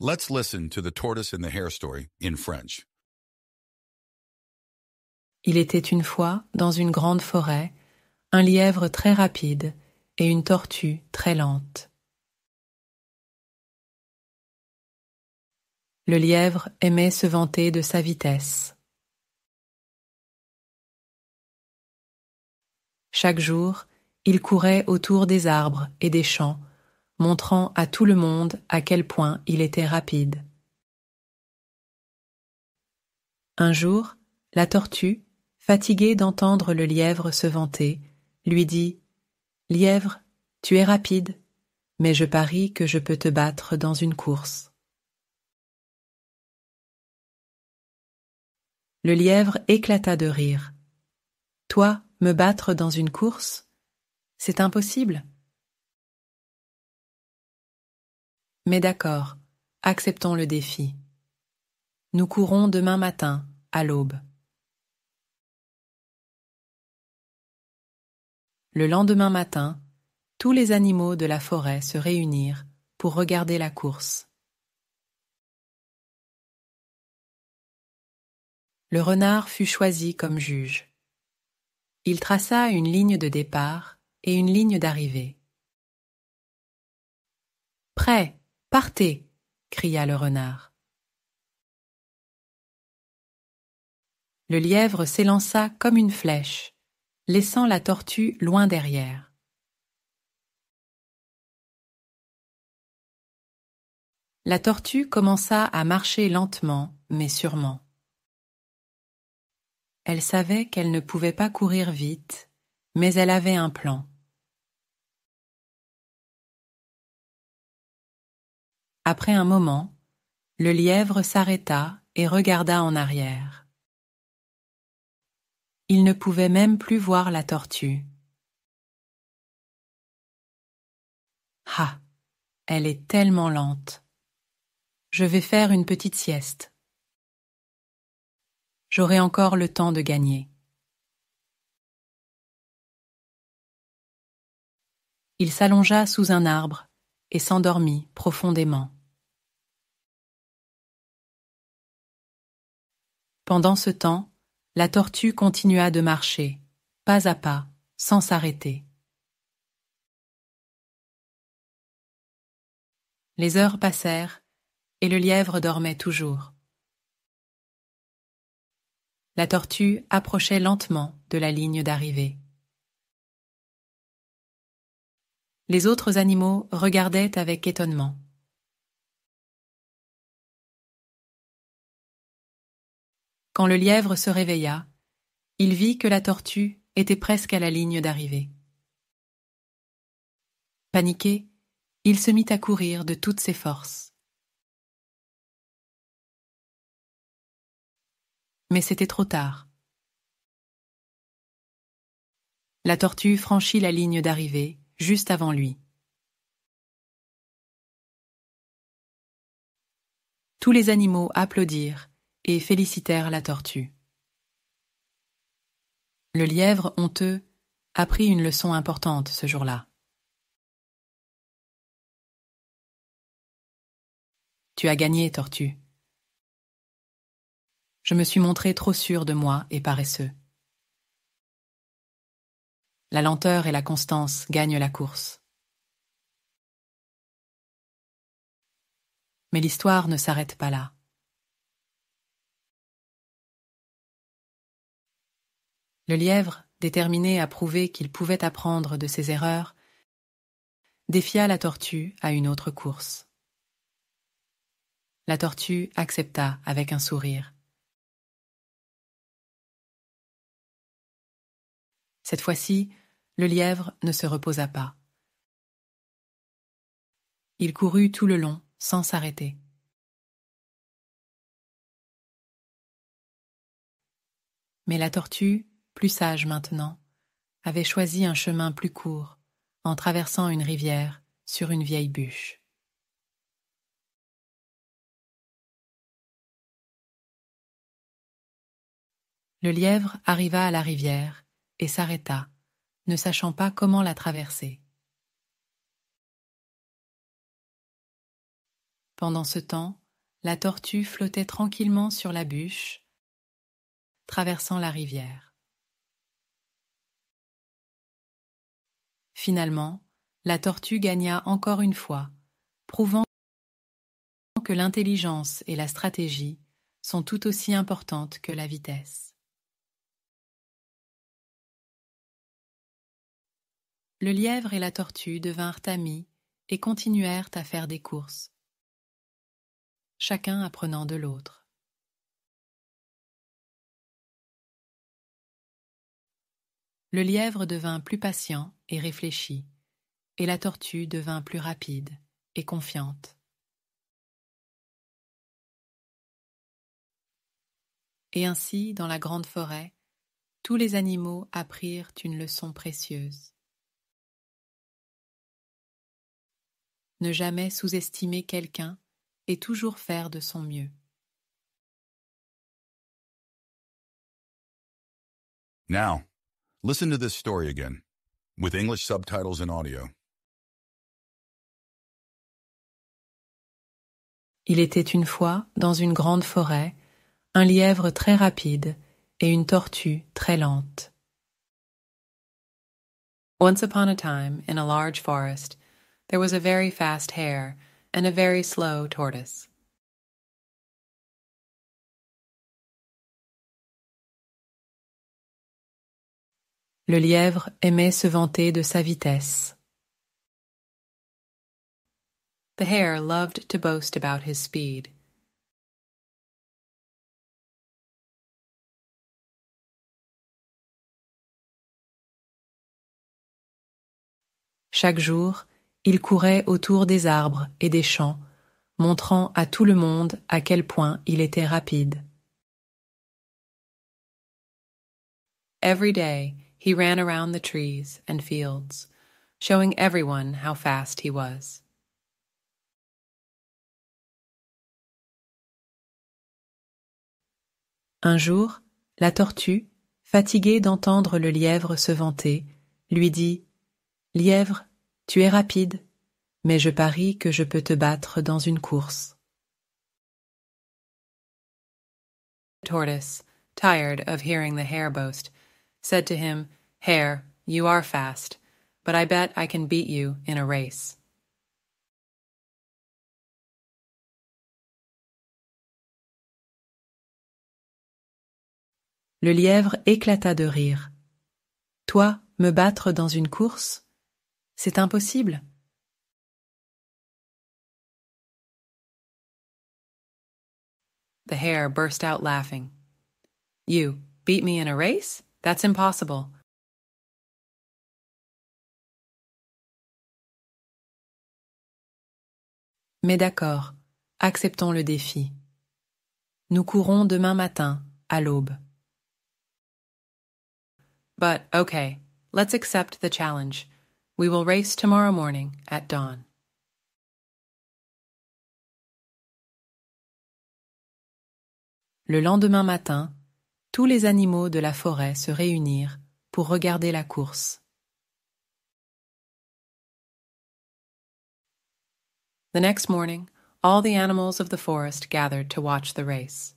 Let's listen to the tortoise and the hare story in French. Il était une fois, dans une grande forêt, un lièvre très rapide et une tortue très lente. Le lièvre aimait se vanter de sa vitesse. Chaque jour, il courait autour des arbres et des champs montrant à tout le monde à quel point il était rapide. Un jour, la tortue, fatiguée d'entendre le lièvre se vanter, lui dit Lièvre, tu es rapide, mais je parie que je peux te battre dans une course. Le lièvre éclata de rire. Toi, me battre dans une course C'est impossible. Mais d'accord, acceptons le défi. Nous courons demain matin, à l'aube. Le lendemain matin, tous les animaux de la forêt se réunirent pour regarder la course. Le renard fut choisi comme juge. Il traça une ligne de départ et une ligne d'arrivée. Prêt Partez cria le renard. Le lièvre s'élança comme une flèche, laissant la tortue loin derrière. La tortue commença à marcher lentement, mais sûrement. Elle savait qu'elle ne pouvait pas courir vite, mais elle avait un plan. Après un moment, le lièvre s'arrêta et regarda en arrière. Il ne pouvait même plus voir la tortue. Ah Elle est tellement lente. Je vais faire une petite sieste. J'aurai encore le temps de gagner. Il s'allongea sous un arbre et s'endormit profondément. Pendant ce temps, la tortue continua de marcher, pas à pas, sans s'arrêter. Les heures passèrent, et le lièvre dormait toujours. La tortue approchait lentement de la ligne d'arrivée. Les autres animaux regardaient avec étonnement. quand le lièvre se réveilla, il vit que la tortue était presque à la ligne d'arrivée. Paniqué, il se mit à courir de toutes ses forces. Mais c'était trop tard. La tortue franchit la ligne d'arrivée juste avant lui. Tous les animaux applaudirent et félicitèrent la tortue. Le lièvre, honteux, a pris une leçon importante ce jour-là. Tu as gagné, tortue. Je me suis montré trop sûr de moi et paresseux. La lenteur et la constance gagnent la course. Mais l'histoire ne s'arrête pas là. Le lièvre, déterminé à prouver qu'il pouvait apprendre de ses erreurs, défia la tortue à une autre course. La tortue accepta avec un sourire. Cette fois-ci, le lièvre ne se reposa pas. Il courut tout le long, sans s'arrêter. Mais la tortue plus sage maintenant, avait choisi un chemin plus court, en traversant une rivière, sur une vieille bûche. Le lièvre arriva à la rivière et s'arrêta, ne sachant pas comment la traverser. Pendant ce temps, la tortue flottait tranquillement sur la bûche, traversant la rivière. Finalement, la tortue gagna encore une fois, prouvant que l'intelligence et la stratégie sont tout aussi importantes que la vitesse. Le lièvre et la tortue devinrent amis et continuèrent à faire des courses, chacun apprenant de l'autre. Le lièvre devint plus patient et réfléchi, et la tortue devint plus rapide et confiante. Et ainsi, dans la grande forêt, tous les animaux apprirent une leçon précieuse. Ne jamais sous-estimer quelqu'un et toujours faire de son mieux. Listen to this story again, with English subtitles and audio. Il était une fois, dans une grande forêt, un lièvre très rapide et une tortue très lente. Once upon a time, in a large forest, there was a very fast hare and a very slow tortoise. Le lièvre aimait se vanter de sa vitesse. hare loved to boast about his speed. Chaque jour, il courait autour des arbres et des champs, montrant à tout le monde à quel point il était rapide. Every day, He ran around the trees and fields, showing everyone how fast he was. Un jour, la tortue, fatiguée d'entendre le lièvre se vanter, lui dit Lièvre, tu es rapide, mais je parie que je peux te battre dans une course. Tortoise, tired of hearing the hare boast, said to him, Hare, you are fast, but I bet I can beat you in a race. Le lièvre éclata de rire. Toi, me battre dans une course? C'est impossible. The hare burst out laughing. You beat me in a race? That's impossible. Mais d'accord, acceptons le défi. Nous courons demain matin, à l'aube. But okay, let's accept the challenge. We will race tomorrow morning at dawn. Le lendemain matin, tous les animaux de la forêt se réunirent pour regarder la course. The next morning, all the animals of the forest gathered to watch the race.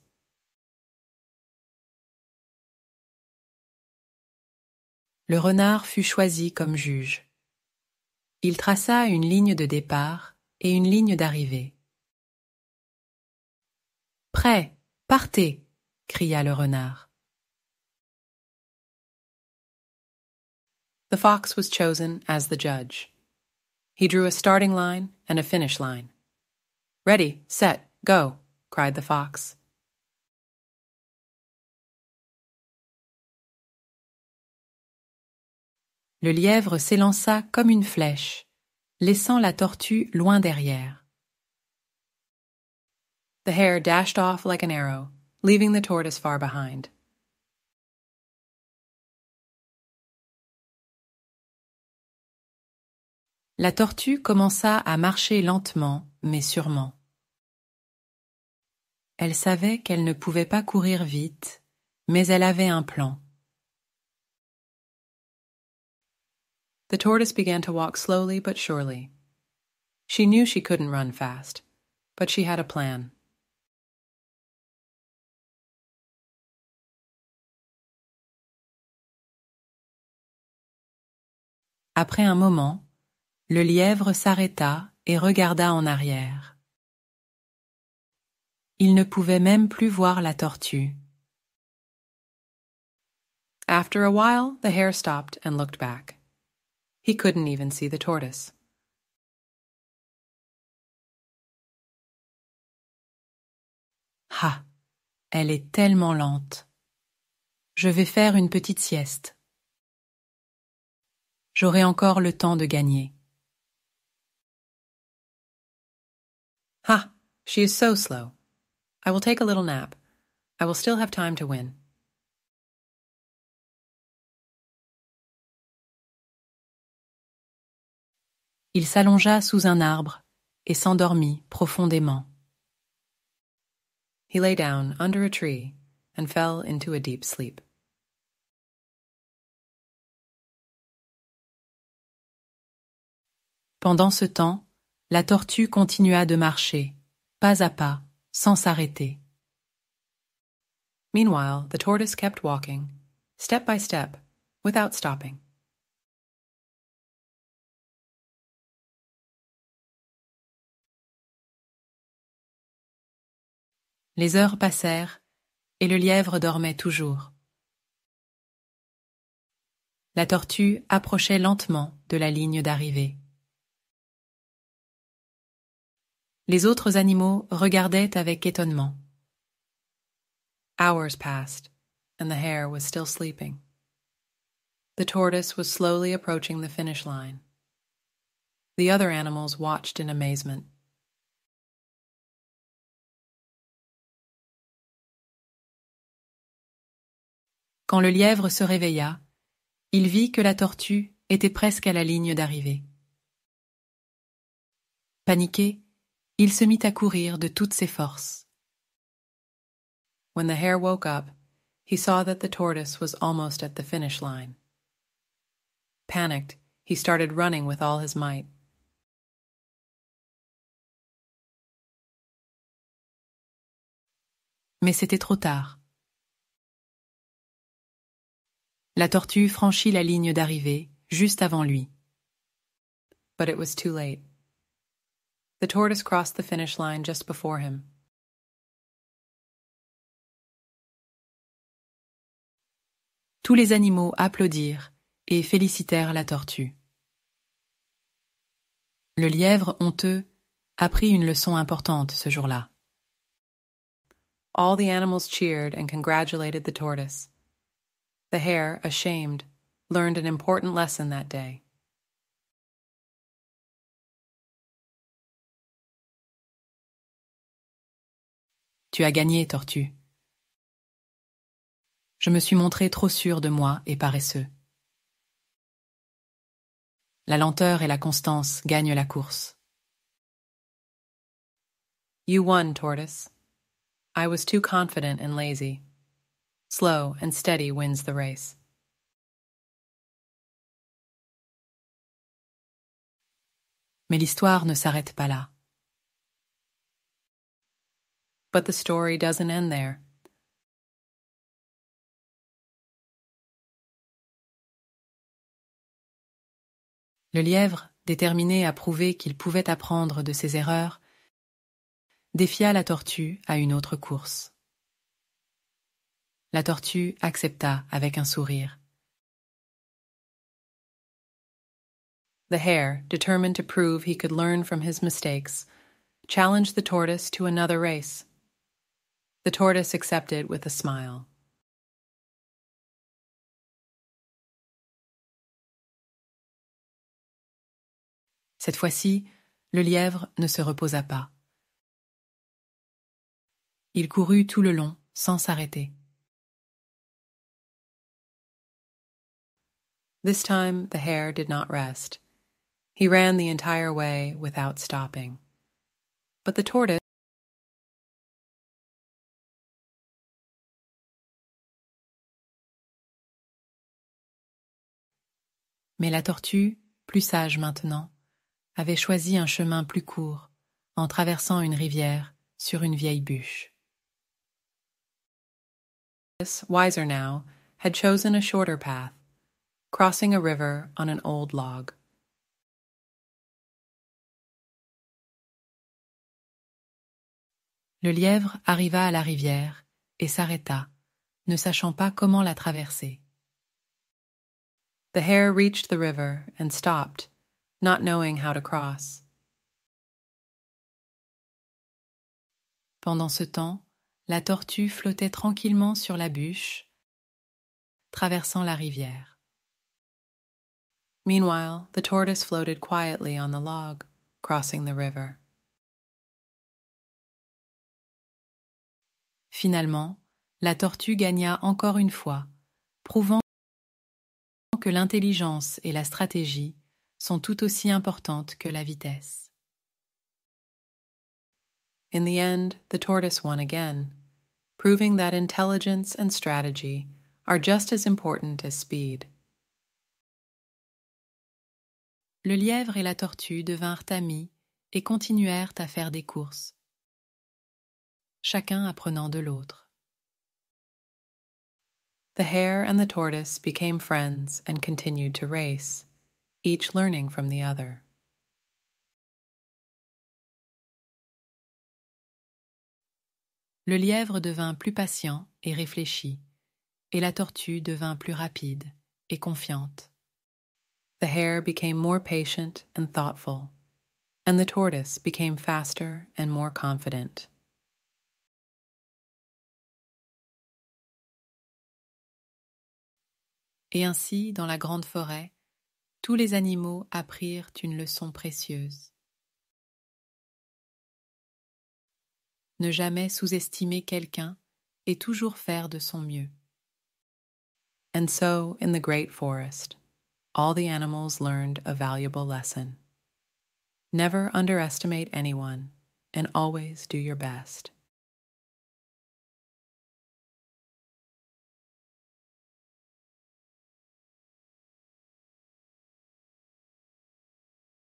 Le renard fut choisi comme juge. Il traça une ligne de départ et une ligne d'arrivée. Prêt, partez, cria le renard. The fox was chosen as the judge. He drew a starting line and a finish line. Ready, set, go, cried the fox. Le lièvre s'élança comme une flèche, laissant la tortue loin derrière. The hare dashed off like an arrow, leaving the tortoise far behind. La tortue commença à marcher lentement, mais sûrement. Elle savait qu'elle ne pouvait pas courir vite, mais elle avait un plan. The tortoise began to walk slowly but surely. She knew she couldn't run fast, but she had a plan. Après un moment, le lièvre s'arrêta et regarda en arrière. Il ne pouvait même plus voir la tortue. After a while, the hare stopped and looked back. He couldn't even see the tortoise. Ah, elle est tellement lente. Je vais faire une petite sieste. J'aurai encore le temps de gagner. Ha! She is so slow. I will take a little nap. I will still have time to win. Il s'allongea sous un arbre et s'endormit profondément. He lay down under a tree and fell into a deep sleep. Pendant ce temps, La tortue continua de marcher, pas à pas, sans s'arrêter. Meanwhile, the tortoise kept walking, step by step, without stopping. Les heures passèrent, et le lièvre dormait toujours. La tortue approchait lentement de la ligne d'arrivée. Les autres animaux regardaient avec étonnement. Hours passed, and the hare was still sleeping. The tortoise was slowly approaching the finish line. The other animals watched in amazement. Quand le lièvre se réveilla, il vit que la tortue était presque à la ligne d'arrivée. Paniqué, il se mit à courir de toutes ses forces. When the hare woke up, he saw that the tortoise was almost at the finish line. Panicked, he started running with all his might. Mais c'était trop tard. La tortue franchit la ligne d'arrivée juste avant lui. But it was too late. The tortoise crossed the finish line just before him. Tous les animaux applaudirent et félicitèrent la tortue. Le lièvre honteux apprit une leçon importante ce jour-là. All the animals cheered and congratulated the tortoise. The hare, ashamed, learned an important lesson that day. Tu as gagné, tortue. Je me suis montré trop sûr de moi et paresseux. La lenteur et la constance gagnent la course. You won, tortoise. I was too confident and lazy. Slow and steady wins the race. Mais l'histoire ne s'arrête pas là. But the story doesn't end there. Le lièvre, déterminé à prouver qu'il pouvait apprendre de ses erreurs, défia la tortue à une autre course. La tortue accepta avec un sourire. The hare, determined to prove he could learn from his mistakes, challenged the tortoise to another race. The tortoise accepted with a smile. Cette fois-ci, le lièvre ne se reposa pas. Il courut tout le long, sans s'arrêter. This time the hare did not rest. He ran the entire way without stopping. But the tortoise Mais la tortue, plus sage maintenant, avait choisi un chemin plus court, en traversant une rivière, sur une vieille bûche. had chosen shorter path, crossing a river log. Le lièvre arriva à la rivière et s'arrêta, ne sachant pas comment la traverser. The hare reached the river and stopped, not knowing how to cross. Pendant ce temps, la tortue flottait tranquillement sur la bûche, traversant la rivière. Meanwhile, the tortoise floated quietly on the log, crossing the river. Finalement, la tortue gagna encore une fois, prouvant que l'intelligence et la stratégie sont tout aussi importantes que la vitesse. In the end, the tortoise won again, proving that intelligence and strategy are just as important as speed. Le lièvre et la tortue devinrent amis et continuèrent à faire des courses, chacun apprenant de l'autre. The hare and the tortoise became friends and continued to race, each learning from the other. Le lièvre devint plus patient et réfléchi, et la tortue devint plus rapide et confiante. The hare became more patient and thoughtful, and the tortoise became faster and more confident. Et ainsi, dans la grande forêt, tous les animaux apprirent une leçon précieuse. Ne jamais sous-estimer quelqu'un et toujours faire de son mieux. And so, in the great forest, all the animals learned a valuable lesson. Never underestimate anyone and always do your best.